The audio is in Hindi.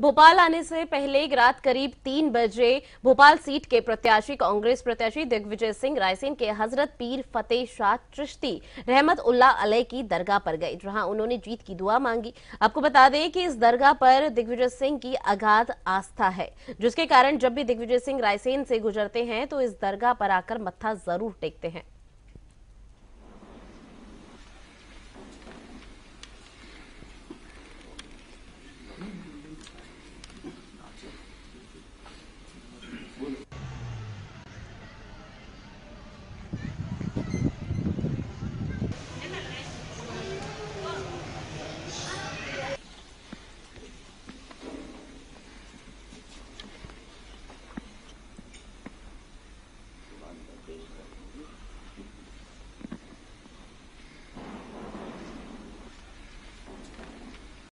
भोपाल आने से पहले रात करीब तीन बजे भोपाल सीट के प्रत्याशी कांग्रेस प्रत्याशी दिग्विजय सिंह रायसेन के हजरत पीर फतेह शाह चिश्ती रहमत उल्ला अलह की दरगाह पर गए जहां उन्होंने जीत की दुआ मांगी आपको बता दें कि इस दरगाह पर दिग्विजय सिंह की अगाध आस्था है जिसके कारण जब भी दिग्विजय सिंह रायसेन से गुजरते हैं तो इस दरगाह पर आकर मत्था जरूर टेकते हैं